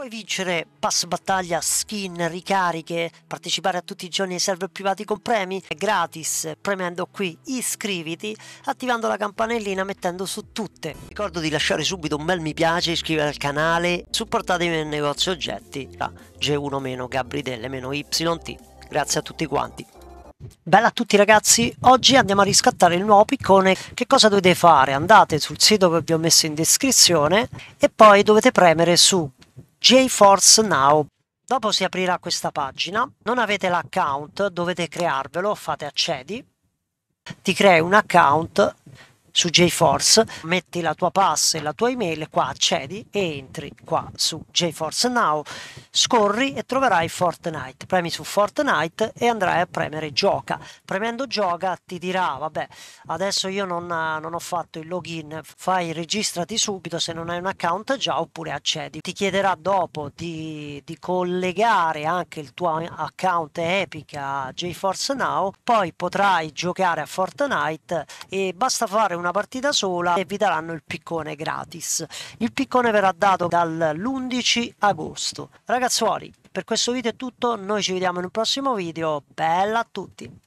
Puoi vincere pass battaglia, skin, ricariche, partecipare a tutti i giorni ai server privati con premi È gratis premendo qui iscriviti, attivando la campanellina mettendo su tutte. Ricordo di lasciare subito un bel mi piace, iscrivervi al canale, supportatemi nel negozio oggetti G1-Gabridelle-YT. Grazie a tutti quanti. Bella a tutti ragazzi, oggi andiamo a riscattare il nuovo piccone. Che cosa dovete fare? Andate sul sito che vi ho messo in descrizione e poi dovete premere su JForce Now. Dopo si aprirà questa pagina, non avete l'account, dovete crearvelo, fate accedi, ti crei un account su JForce, metti la tua pass e la tua email, qua accedi e entri qua su JForce Now, scorri e troverai Fortnite, premi su Fortnite e andrai a premere gioca. Premendo gioca ti dirà, vabbè, adesso io non, non ho fatto il login, fai registrati subito se non hai un account già oppure accedi. Ti chiederà dopo di, di collegare anche il tuo account Epic a JForce Now, poi potrai giocare a Fortnite e basta fare una una partita sola e vi daranno il piccone gratis. Il piccone verrà dato dall'11 agosto. Ragazzuoli, per questo video è tutto, noi ci vediamo in un prossimo video. Bella a tutti!